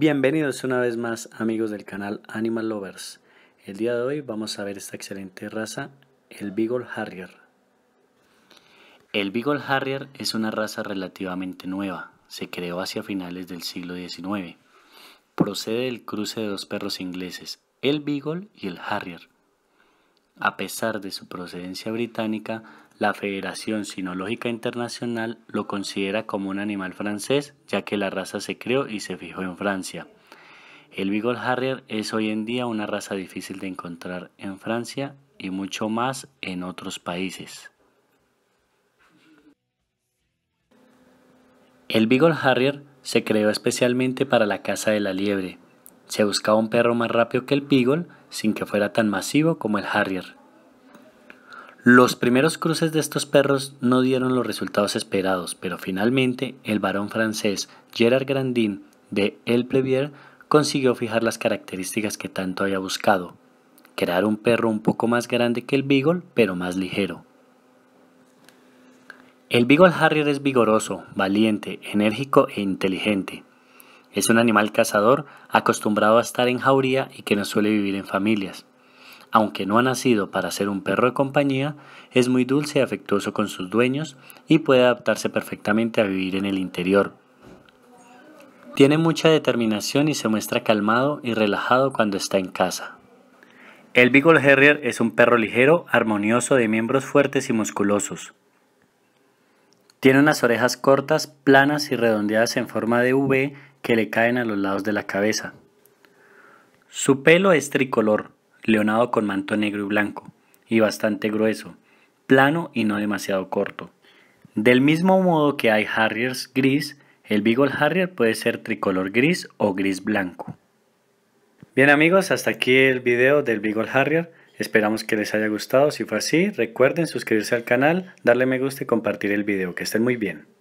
Bienvenidos una vez más amigos del canal Animal Lovers. El día de hoy vamos a ver esta excelente raza, el Beagle Harrier. El Beagle Harrier es una raza relativamente nueva, se creó hacia finales del siglo XIX. Procede del cruce de dos perros ingleses, el Beagle y el Harrier. A pesar de su procedencia británica, la Federación Sinológica Internacional lo considera como un animal francés, ya que la raza se creó y se fijó en Francia. El Beagle Harrier es hoy en día una raza difícil de encontrar en Francia y mucho más en otros países. El Beagle Harrier se creó especialmente para la caza de la liebre. Se buscaba un perro más rápido que el Beagle sin que fuera tan masivo como el Harrier. Los primeros cruces de estos perros no dieron los resultados esperados, pero finalmente el varón francés Gerard Grandin de El Plevier consiguió fijar las características que tanto había buscado, crear un perro un poco más grande que el Beagle, pero más ligero. El Beagle Harrier es vigoroso, valiente, enérgico e inteligente. Es un animal cazador acostumbrado a estar en jauría y que no suele vivir en familias aunque no ha nacido para ser un perro de compañía, es muy dulce y afectuoso con sus dueños y puede adaptarse perfectamente a vivir en el interior. Tiene mucha determinación y se muestra calmado y relajado cuando está en casa. El Beagle Harrier es un perro ligero, armonioso, de miembros fuertes y musculosos. Tiene unas orejas cortas, planas y redondeadas en forma de V que le caen a los lados de la cabeza. Su pelo es tricolor, leonado con manto negro y blanco, y bastante grueso, plano y no demasiado corto. Del mismo modo que hay Harriers gris, el Beagle Harrier puede ser tricolor gris o gris blanco. Bien amigos, hasta aquí el video del Beagle Harrier. Esperamos que les haya gustado. Si fue así, recuerden suscribirse al canal, darle me gusta y compartir el video. Que estén muy bien.